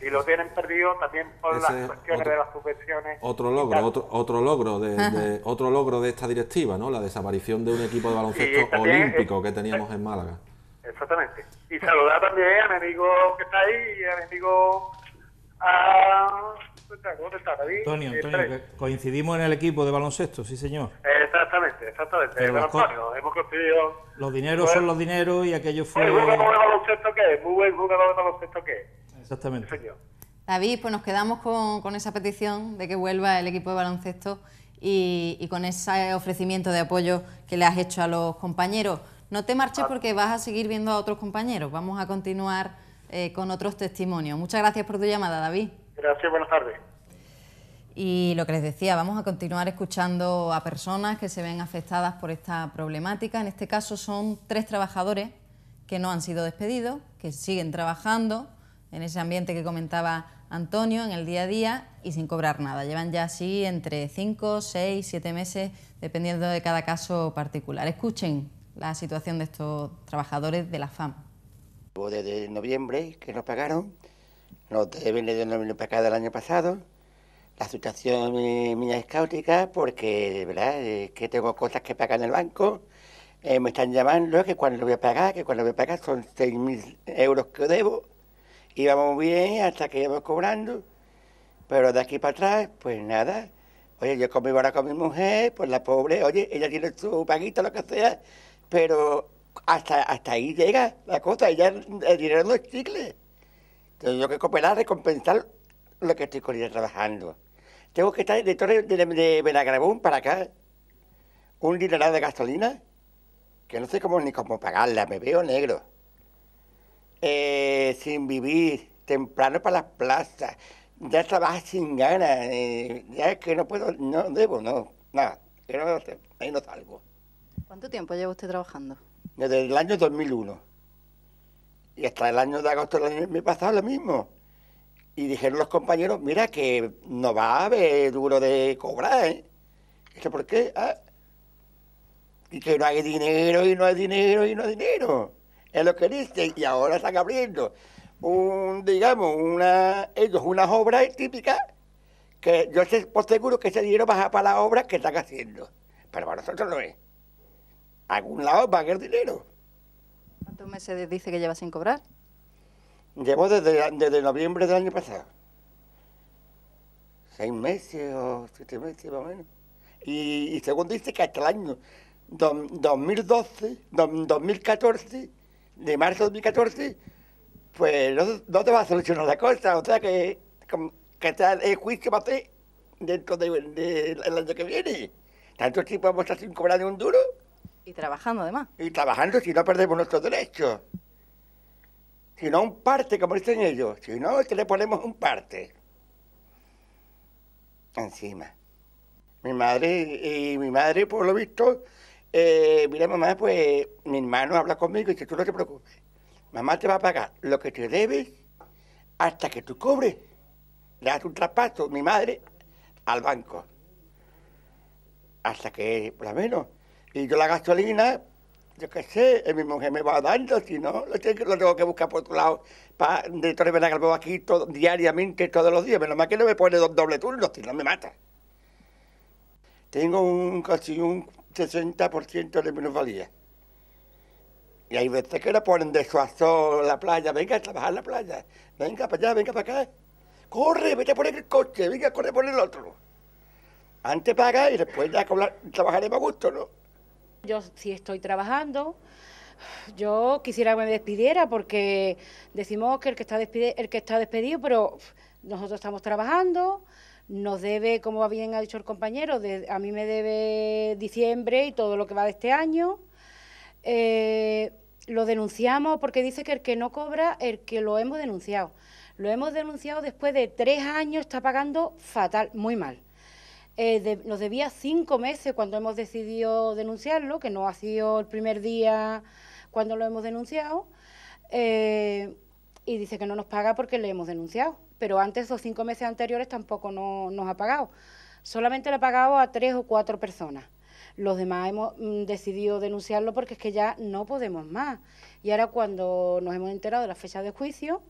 Eh, y lo tienen perdido también por las cuestiones de las subvenciones. Otro logro, otro, logro de, otro logro de esta directiva, ¿no? La desaparición de un equipo de baloncesto olímpico que teníamos en Málaga. Exactamente. Y saludar también a mi amigo que está ahí y a mi amigo Ah, Antonio, pues Antonio, coincidimos en el equipo de baloncesto, sí señor. Exactamente, exactamente. hemos Los dineros son los dineros y aquello fue. Muy buen jugador de baloncesto que es, muy buen jugador de baloncesto que Exactamente. David, pues nos quedamos con, esa petición de que vuelva el equipo de baloncesto y, con ese ofrecimiento de apoyo que le has hecho a los compañeros. No te marches ah. porque vas a seguir viendo a otros compañeros. Vamos a continuar eh, con otros testimonios. Muchas gracias por tu llamada, David. Gracias, buenas tardes. Y lo que les decía, vamos a continuar escuchando a personas que se ven afectadas por esta problemática. En este caso son tres trabajadores que no han sido despedidos, que siguen trabajando en ese ambiente que comentaba Antonio en el día a día y sin cobrar nada. Llevan ya así entre 5, 6, 7 meses, dependiendo de cada caso particular. Escuchen la situación de estos trabajadores de la FAM desde noviembre que nos pagaron, nos deben de noviembre el del año pasado, la situación eh, mía es caótica porque, de verdad, eh, que tengo cosas que pagar en el banco, eh, me están llamando que cuando lo voy a pagar, que cuando lo voy a pagar son 6.000 euros que debo, y vamos bien hasta que íbamos cobrando, pero de aquí para atrás, pues nada. Oye, yo convivo ahora con mi mujer, pues la pobre, oye, ella tiene su paguito, lo que sea, pero hasta, ahí llega la cosa, ya el dinero no es chicle. Entonces, que cooperar, recompensar lo que estoy con trabajando. Tengo que estar de Torre de, de Benagrabón para acá. Un dineral de gasolina que no sé cómo ni cómo pagarla, me veo negro. Eh, sin vivir, temprano para las plazas, ya trabajas sin ganas, eh, ya es que no puedo, no debo, no, nada, ahí no salgo. ¿Cuánto tiempo lleva usted trabajando? desde el año 2001. Y hasta el año de agosto del año pasado lo mismo. Y dijeron los compañeros, mira que no va a haber duro de cobrar, ¿eh? ¿Eso por qué? Ah, y que no hay dinero, y no hay dinero, y no hay dinero. Es lo que dicen, y ahora están abriendo un, digamos, una, ellos, unas obras típicas que yo sé por seguro que ese dinero va para las obras que están haciendo. Pero para nosotros no es. A algún lado a el dinero. ¿Cuántos meses dice que lleva sin cobrar? Llevo desde, noviembre del año pasado. Seis meses o siete meses más o menos. Y, según dice que hasta el año 2012, 2014, de marzo de 2014, pues no, te va a solucionar la cosa. O sea que, que el juicio va a ser dentro del año que viene. Tanto tiempo vamos a estar sin cobrar ni un duro. Y trabajando además. Y trabajando si no perdemos nuestros derechos. Si no un parte, como dicen ellos. Si no, te le ponemos un parte. Encima. Mi madre, y mi madre, por lo visto, eh, mira mamá, pues mi hermano habla conmigo y dice, tú no te preocupes. Mamá te va a pagar lo que te debes hasta que tú cobres. Le das un traspaso, mi madre, al banco. Hasta que, por lo menos, y yo la gasolina, yo qué sé, eh, mi mujer me va dando, si no, lo tengo, que buscar por otro lado, para, de la Benagalbó aquí diariamente, todos los días, menos mal que no me pone dos doble turnos, si no me mata. Tengo un casi un 60% de minusvalía. Y hay veces que le ponen de su la playa, venga a trabajar la playa, venga para allá, venga para acá. Corre, vete a poner el coche, venga, corre correr por el otro. Antes paga y después ya trabajaremos a gusto, ¿no? Yo sí estoy trabajando. Yo quisiera que me despidiera porque decimos que el que está, el que está despedido, pero nosotros estamos trabajando, nos debe, como bien ha dicho el compañero, a mí me debe diciembre y todo lo que va de este año. Eh, lo denunciamos porque dice que el que no cobra, el que lo hemos denunciado. Lo hemos denunciado después de tres años, está pagando fatal, muy mal. Eh, nos debía cinco meses cuando hemos decidido denunciarlo, que no ha sido el primer día cuando lo hemos denunciado, eh, y dice que no nos paga porque le hemos denunciado. Pero antes, esos cinco meses anteriores, tampoco nos ha pagado. Solamente le ha pagado a tres o cuatro personas. Los demás hemos mm, decidido denunciarlo porque es que ya no podemos más. Y ahora cuando nos hemos enterado de la fecha de juicio,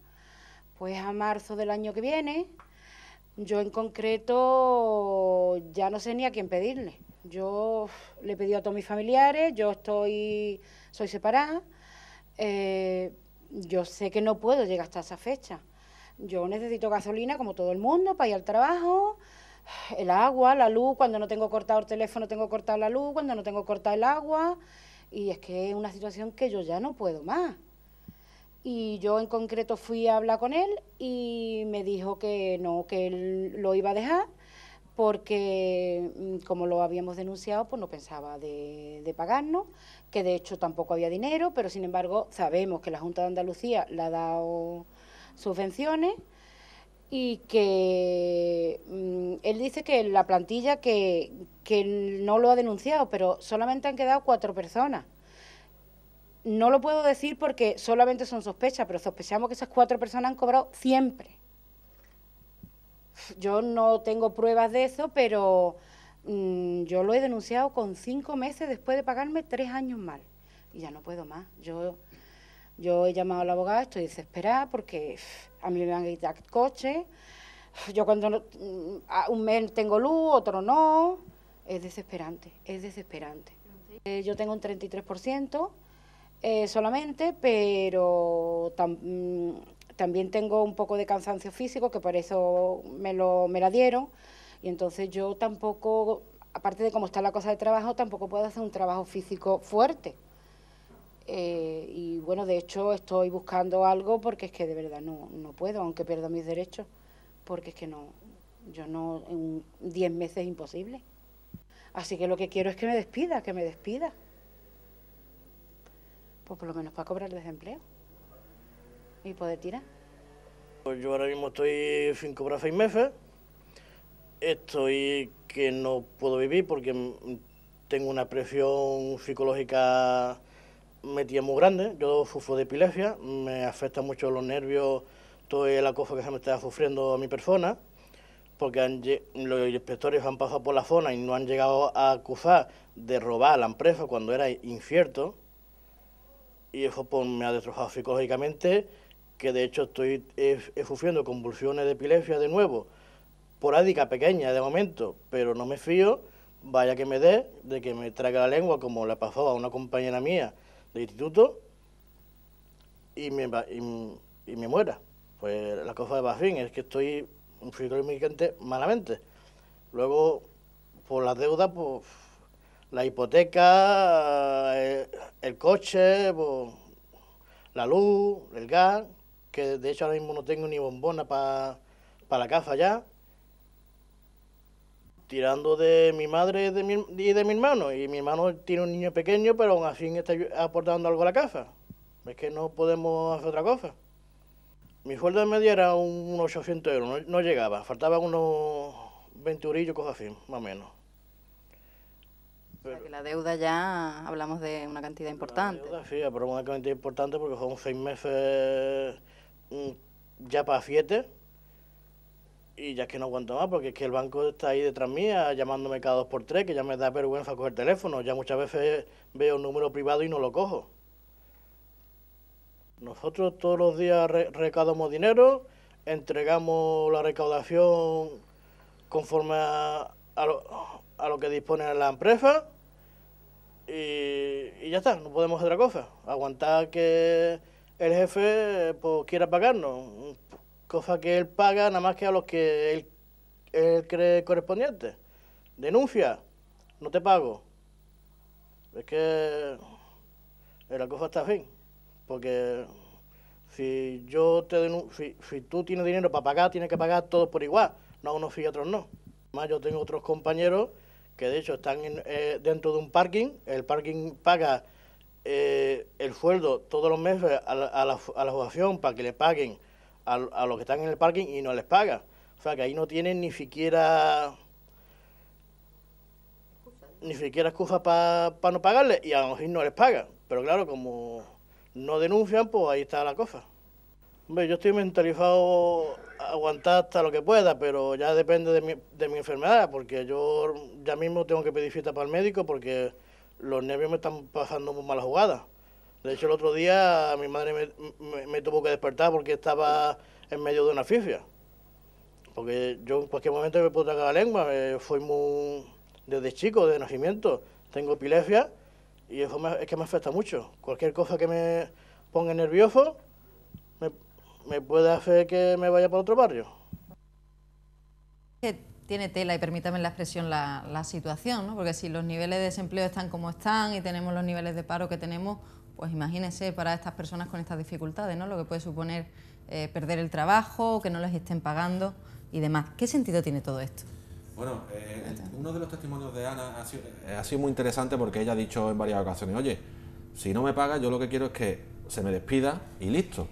pues a marzo del año que viene, yo en concreto ya no sé ni a quién pedirle. Yo le he pedido a todos mis familiares, yo estoy, soy separada, eh, yo sé que no puedo llegar hasta esa fecha. Yo necesito gasolina como todo el mundo para ir al trabajo, el agua, la luz, cuando no tengo cortado el teléfono tengo cortado la luz, cuando no tengo cortado el agua, y es que es una situación que yo ya no puedo más y yo en concreto fui a hablar con él y me dijo que no, que él lo iba a dejar porque mm, como lo habíamos denunciado, pues no pensaba de, pagarnos, que de hecho tampoco había dinero, pero sin embargo sabemos que la Junta de Andalucía le ha dado subvenciones y que mm, él dice que la plantilla que, que no lo ha denunciado, pero solamente han quedado cuatro personas no lo puedo decir porque solamente son sospechas, pero sospechamos que esas cuatro personas han cobrado siempre. Yo no tengo pruebas de eso, pero mm, yo lo he denunciado con cinco meses después de pagarme tres años mal. Y ya no puedo más. Yo, yo he llamado al abogado, estoy desesperada porque a mí me van a quitar coche. Yo cuando mm, un mes tengo luz, otro no. Es desesperante, es desesperante. Eh, yo tengo un 33%. Eh, solamente, pero mm, también tengo un poco de cansancio físico, que por eso me, lo, me la dieron, y entonces yo tampoco, aparte de cómo está la cosa de trabajo, tampoco puedo hacer un trabajo físico fuerte. Eh, y bueno, de hecho estoy buscando algo porque es que de verdad no, puedo, aunque pierda mis derechos, porque es que no, yo no, en 10 meses es imposible. Así que lo que quiero es que me despida, que me despida. Pues por lo menos para cobrar desempleo y poder tirar. Pues yo ahora mismo estoy sin cobrar seis meses. Estoy que no puedo vivir porque mm, tengo una presión psicológica metida muy grande. Yo sufro de epilepsia, me afecta mucho los nervios, todo el acoso que se me está sufriendo a mi persona, porque los inspectores han pasado por la zona y no han llegado a acusar de robar a la empresa cuando era incierto y eso pues, me ha destrozado psicológicamente, que de hecho estoy eh, eh, sufriendo convulsiones de epilepsia de nuevo, porádica, pequeña de momento, pero no me fío, vaya que me dé, de que me traiga la lengua como la pasó a una compañera mía de instituto y me, y, me muera. Pues la cosa de Bafín es que estoy psicológicamente malamente. Luego, por las deudas, pues la hipoteca, eh, el coche, la luz, el gas, que de hecho ahora mismo no tengo ni bombona para la casa ya. Tirando de mi madre y de mi, hermano. Y mi hermano tiene un niño pequeño, pero aún así está aportando algo a la casa. Es que no podemos hacer otra cosa. Mi sueldo de media era unos 800 euros, no, llegaba, faltaban unos 20 eurillos, cosas así, más o menos que la deuda ya hablamos de una cantidad importante. sí, pero una cantidad importante porque son seis meses mm, ya para siete y ya es que no aguanto más porque es que el banco está ahí detrás mía llamándome cada dos por tres, que ya me da vergüenza coger teléfono. Ya muchas veces veo un número privado y no lo cojo. Nosotros todos los días recaudamos dinero, entregamos la recaudación conforme a, a, a lo que dispone la empresa y, ya está, no podemos hacer otra cosa. Aguantar que el jefe pues, quiera pagarnos, cosa que él paga nada más que a los que él, cree correspondiente. Denuncia, no te pago. Es que la cosa está fin, porque si yo te si, tú tienes dinero para pagar, tienes que pagar todos por igual, no a unos sí y otros no. Además, yo tengo otros compañeros que de hecho están eh, dentro de un parking, el parking paga eh, el sueldo todos los meses a la, a la, para que le paguen a, los que están en el parking y no les paga. O sea que ahí no tienen ni siquiera ni siquiera excusa para no pagarle y a lo mejor no les paga. Pero claro, como no denuncian, pues ahí está la cosa. Hombre, yo estoy mentalizado a aguantar hasta lo que pueda, pero ya depende de mi, de mi enfermedad, porque yo ya mismo tengo que pedir cita para el médico porque los nervios me están pasando muy malas jugadas. De hecho, el otro día mi madre me, me, tuvo que despertar porque estaba en medio de una fifia. Porque yo en cualquier momento me puedo tragar la lengua. Eh, fui muy, desde chico, de nacimiento. Tengo epilepsia y eso es que me afecta mucho. Cualquier cosa que me ponga nervioso, ¿me puede hacer que me vaya para otro barrio? Eh, tiene tela y permítame la expresión la, situación, ¿no? porque si los niveles de desempleo están como están y tenemos los niveles de paro que tenemos, pues imagínese para estas personas con estas dificultades, ¿no? lo que puede suponer eh, perder el trabajo, que no les estén pagando y demás. ¿Qué sentido tiene todo esto? Bueno, eh, uno de los testimonios de Ana ha sido, ha sido muy interesante porque ella ha dicho en varias ocasiones, oye, si no me paga, yo lo que quiero es que se me despida y listo.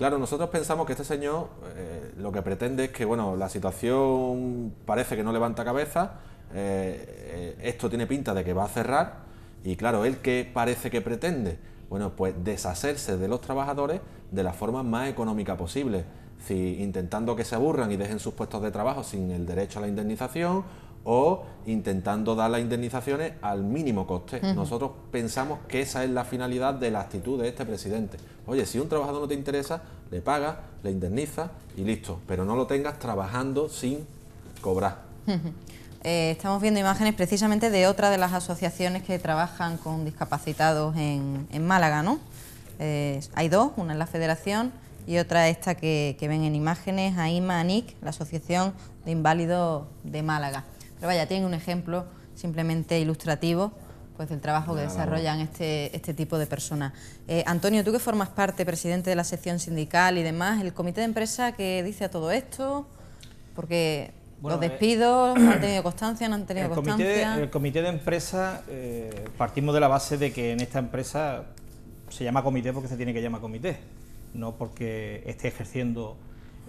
Claro, nosotros pensamos que este señor eh, lo que pretende es que, bueno, la situación parece que no levanta cabeza, eh, eh, esto tiene pinta de que va a cerrar, y claro, él que parece que pretende, bueno, pues deshacerse de los trabajadores de la forma más económica posible, si intentando que se aburran y dejen sus puestos de trabajo sin el derecho a la indemnización o intentando dar las indemnizaciones al mínimo coste. Nosotros pensamos que esa es la finalidad de la actitud de este presidente. Oye, si un trabajador no te interesa, le pagas, le indemnizas y listo, pero no lo tengas trabajando sin cobrar. Eh, estamos viendo imágenes precisamente de otra de las asociaciones que trabajan con discapacitados en, Málaga, ¿no? Eh, hay dos, una es la Federación y otra esta que, que ven en imágenes, AIMA, ANIC, la Asociación de Inválidos de Málaga. Pero vaya, tienen un ejemplo simplemente ilustrativo pues del trabajo que desarrollan este, este tipo de personas. Eh, Antonio, tú que formas parte, presidente de la sección sindical y demás, ¿el comité de empresa que dice a todo esto? Porque los eh, despidos no han tenido constancia, no han tenido el comité, constancia. el comité de empresa, eh, partimos de la base de que en esta empresa se llama comité porque se tiene que llamar comité, no porque esté ejerciendo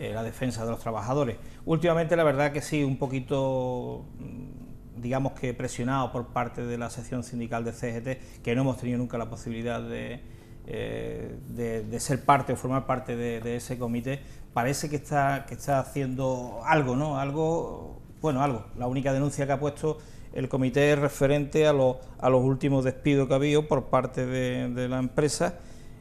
eh, la defensa de los trabajadores. Últimamente la verdad que sí, un poquito mm, digamos que presionado por parte de la sección sindical de CGT, que no hemos tenido nunca la posibilidad de, eh, de, ser parte o formar parte de, ese comité, parece que está, que está haciendo algo, ¿no? Algo, bueno, algo. La única denuncia que ha puesto el comité es referente a, a los últimos despidos que ha habido por parte de, la empresa,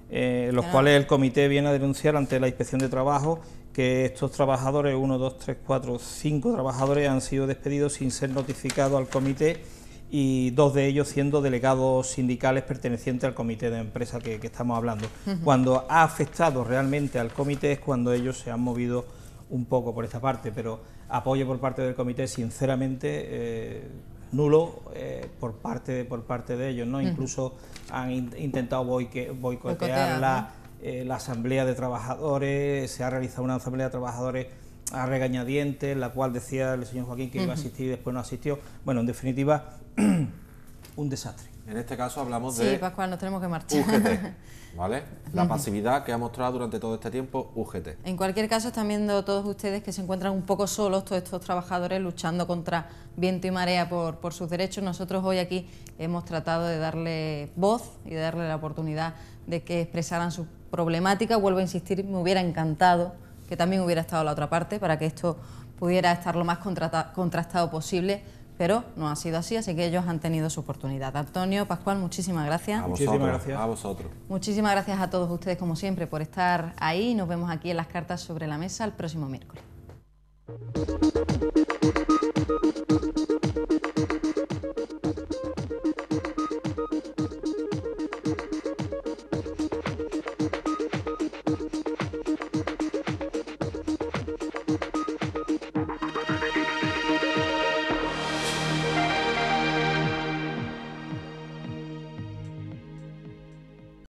eh, los cuales el comité viene a denunciar ante la inspección de trabajo que estos trabajadores, uno, dos, 3, cuatro, cinco trabajadores han sido despedidos sin ser notificados al comité y dos de ellos siendo delegados sindicales pertenecientes al comité de empresa que, estamos hablando. Cuando ha afectado realmente al comité es cuando ellos se han movido un poco por esta parte, pero apoyo por parte del comité sinceramente eh, nulo eh, por, parte de, por parte de ellos. ¿no? Incluso han intentado boicotear la... Eh, la asamblea de trabajadores, se ha realizado una asamblea de trabajadores a regañadientes, la cual decía el señor Joaquín que iba a asistir y después no asistió. Bueno, en definitiva, un desastre. En este caso hablamos de... Sí, Pascual, nos tenemos que marchar. UGT, ¿vale? La pasividad que ha mostrado durante todo este tiempo UGT. En cualquier caso, están viendo todos ustedes que se encuentran un poco solos todos estos trabajadores luchando contra viento y marea por, por sus derechos. Nosotros hoy aquí hemos tratado de darle voz y de darle la oportunidad de que expresaran sus problemática, vuelvo a insistir, me hubiera encantado que también hubiera estado la otra parte para que esto pudiera estar lo más contrastado posible, pero no ha sido así, así que ellos han tenido su oportunidad. Antonio, Pascual, muchísimas gracias. A muchísimas gracias. A vosotros. Muchísimas gracias a todos ustedes, como siempre, por estar ahí. Nos vemos aquí en las cartas sobre la mesa el próximo miércoles.